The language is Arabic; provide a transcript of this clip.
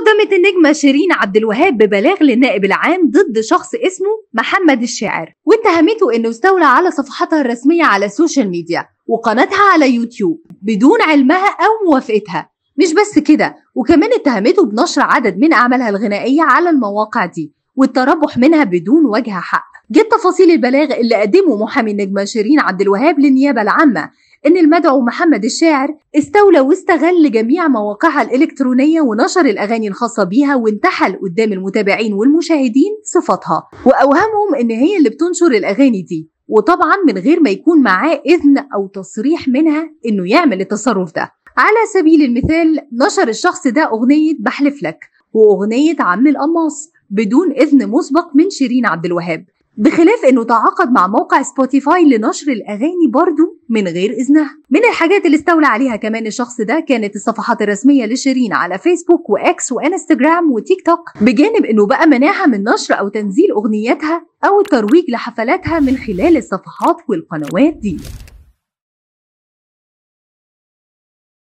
قدمت النجمة شيرين عبد الوهاب ببلاغ للنائب العام ضد شخص اسمه محمد الشاعر واتهمته انه استولى على صفحتها الرسمية على السوشيال ميديا وقناتها على يوتيوب بدون علمها او موافقتها مش بس كده وكمان اتهمته بنشر عدد من اعمالها الغنائية على المواقع دي والتربح منها بدون وجه حق جت تفاصيل البلاغ اللي قدمه محامي النجمة شيرين عبد الوهاب للنيابة العامة إن المدعو محمد الشاعر استولى واستغل جميع مواقعها الإلكترونية ونشر الأغاني الخاصة بيها وانتحل قدام المتابعين والمشاهدين صفاتها وأوهمهم إن هي اللي بتنشر الأغاني دي وطبعا من غير ما يكون معاه إذن أو تصريح منها إنه يعمل التصرف ده على سبيل المثال نشر الشخص ده أغنية بحلف لك وأغنية عم القماص بدون إذن مسبق من شيرين عبد الوهاب بخلاف انه تعاقد مع موقع سبوتيفاي لنشر الاغاني برضه من غير اذنها من الحاجات اللي استولى عليها كمان الشخص ده كانت الصفحات الرسميه لشيرين على فيسبوك واكس وانستجرام وتيك توك بجانب انه بقى منعها من نشر او تنزيل اغنياتها او الترويج لحفلاتها من خلال الصفحات والقنوات دي